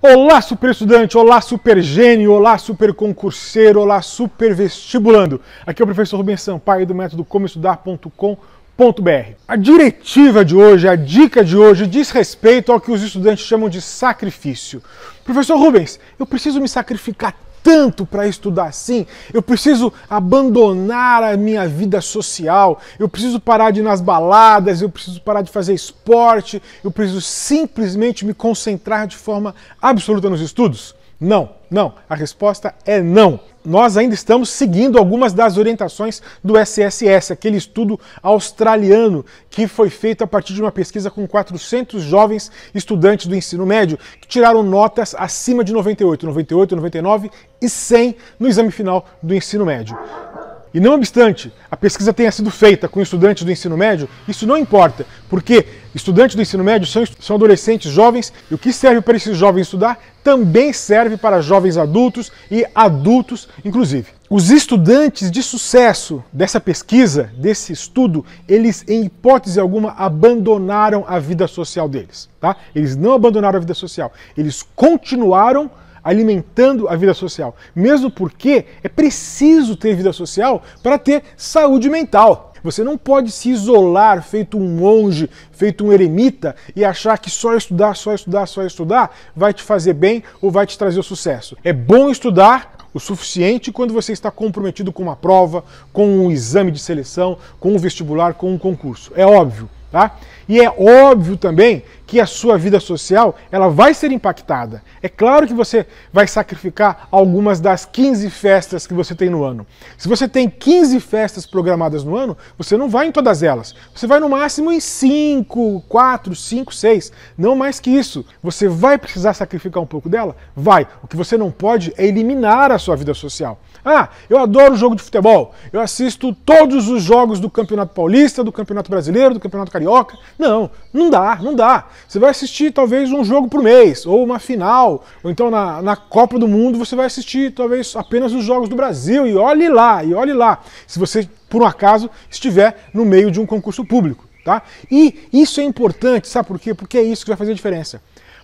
Olá, super estudante, olá, super gênio, olá, super concurseiro, olá, super vestibulando. Aqui é o professor Rubens Sampaio do método comoestudar.com.br. A diretiva de hoje, a dica de hoje diz respeito ao que os estudantes chamam de sacrifício. Professor Rubens, eu preciso me sacrificar tanto para estudar assim, eu preciso abandonar a minha vida social, eu preciso parar de ir nas baladas, eu preciso parar de fazer esporte, eu preciso simplesmente me concentrar de forma absoluta nos estudos? Não, não. A resposta é não. Nós ainda estamos seguindo algumas das orientações do SSS, aquele estudo australiano que foi feito a partir de uma pesquisa com 400 jovens estudantes do ensino médio que tiraram notas acima de 98, 98, 99 e 100 no exame final do ensino médio. E não obstante a pesquisa tenha sido feita com estudantes do ensino médio, isso não importa, porque estudantes do ensino médio são, são adolescentes jovens e o que serve para esses jovens estudar também serve para jovens adultos e adultos, inclusive. Os estudantes de sucesso dessa pesquisa, desse estudo, eles, em hipótese alguma, abandonaram a vida social deles. Tá? Eles não abandonaram a vida social, eles continuaram alimentando a vida social. Mesmo porque é preciso ter vida social para ter saúde mental. Você não pode se isolar feito um monge, feito um eremita e achar que só estudar, só estudar, só estudar vai te fazer bem ou vai te trazer o sucesso. É bom estudar, o suficiente quando você está comprometido com uma prova, com um exame de seleção, com um vestibular, com um concurso. É óbvio, tá? E é óbvio também que a sua vida social ela vai ser impactada. É claro que você vai sacrificar algumas das 15 festas que você tem no ano. Se você tem 15 festas programadas no ano, você não vai em todas elas. Você vai no máximo em 5, 4, 5, 6, não mais que isso. Você vai precisar sacrificar um pouco dela? Vai. O que você não pode é eliminar a sua vida social. Ah, eu adoro jogo de futebol. Eu assisto todos os jogos do Campeonato Paulista, do Campeonato Brasileiro, do Campeonato Carioca. Não, não dá, não dá você vai assistir talvez um jogo por mês, ou uma final, ou então na, na Copa do Mundo você vai assistir talvez apenas os jogos do Brasil, e olhe lá, e olhe lá, se você por um acaso estiver no meio de um concurso público. Tá? E isso é importante, sabe por quê? Porque é isso que vai fazer a diferença.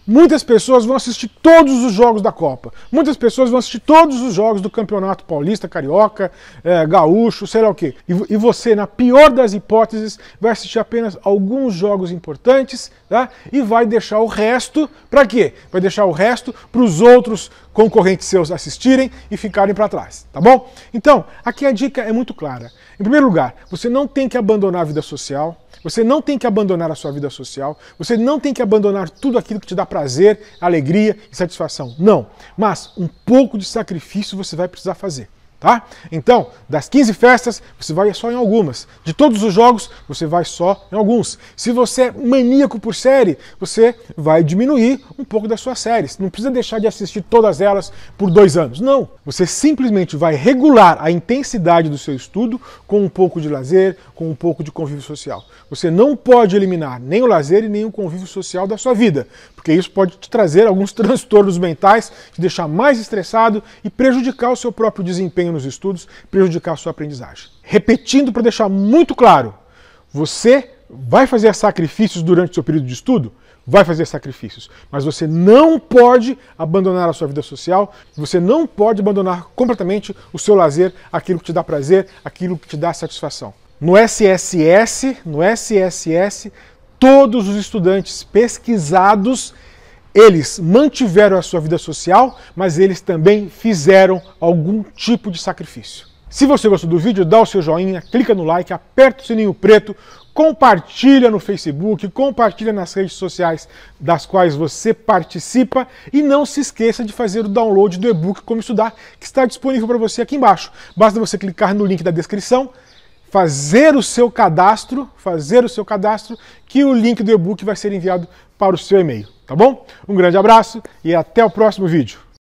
Muitas pessoas vão assistir todos os jogos da Copa. Muitas pessoas vão assistir todos os jogos do Campeonato Paulista, Carioca, é, Gaúcho, sei lá o quê. E, e, você, na pior das hipóteses, vai assistir apenas alguns jogos importantes tá? e vai deixar o resto para quê? Vai deixar o resto para os outros concorrentes seus assistirem e ficarem para trás, tá bom? Então, aqui a dica é muito clara. Em primeiro lugar, você não tem que abandonar a vida social, você não tem que abandonar a sua vida social, você não tem que abandonar tudo aquilo que te dá prazer, alegria e satisfação. Não, mas um pouco de sacrifício você vai precisar fazer. Tá? Então, das 15 festas, você vai só em algumas. De todos os jogos, você vai só em alguns. Se você é maníaco por série, você vai diminuir um pouco das suas séries. Não precisa deixar de assistir todas elas por dois anos. Não. Você simplesmente vai regular a intensidade do seu estudo com um pouco de lazer, com um pouco de convívio social. Você não pode eliminar nem o lazer e nem o convívio social da sua vida, porque isso pode te trazer alguns transtornos mentais, te deixar mais estressado e prejudicar o seu próprio desempenho nos estudos prejudicar a sua aprendizagem. Repetindo para deixar muito claro, você vai fazer sacrifícios durante o seu período de estudo? Vai fazer sacrifícios, mas você não pode abandonar a sua vida social, você não pode abandonar completamente o seu lazer, aquilo que te dá prazer, aquilo que te dá satisfação. No SSS, no SSS, todos os estudantes pesquisados eles mantiveram a sua vida social, mas eles também fizeram algum tipo de sacrifício. Se você gostou do vídeo, dá o seu joinha, clica no like, aperta o sininho preto, compartilha no Facebook, compartilha nas redes sociais das quais você participa e não se esqueça de fazer o download do e-book Como Estudar, que está disponível para você aqui embaixo. Basta você clicar no link da descrição, fazer o seu cadastro, fazer o seu cadastro, que o link do e-book vai ser enviado para o seu e-mail. Tá bom? Um grande abraço e até o próximo vídeo.